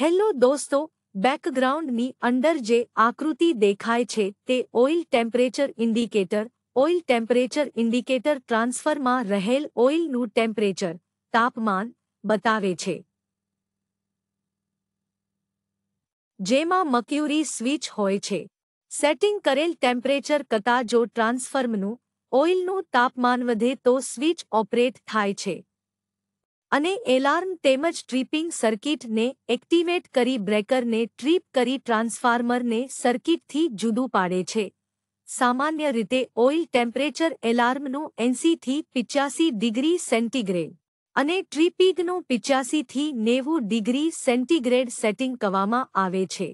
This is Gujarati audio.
હેલો દોસ્તો બેકગ્રાઉન્ડની અંદર જે આકૃતિ દેખાય છે તે oil temperature indicator oil temperature indicator ટ્રાન્સફરમાં રહેલ ઓઇલનું ટેમ્પરેચર તાપમાન બતાવે છે જેમાં મક્યુરી સ્વિચ હોય છે સેટિંગ કરેલ ટેમ્પરેચર કરતાં જો ટ્રાન્સફર્મનું ઓઇલનું તાપમાન વધે તો સ્વિચ ઓપરેટ થાય છે અને એલાર્મ તેમજ ટ્રીપિંગ સર્કિટને એક્ટિવેટ કરી બ્રેકરને ટ્રીપ કરી ટ્રાન્સફાર્મરને સર્કિટથી જુદું પાડે છે સામાન્ય રીતે ઓઇલ ટેમ્પરેચર એલાર્મનું એંસીથી પિચ્યાસી ડિગ્રી સેન્ટીગ્રેડ અને ટ્રીપિગનું પિચ્યાસીથી નેવું ડિગ્રી સેન્ટીગ્રેડ સેટિંગ કરવામાં આવે છે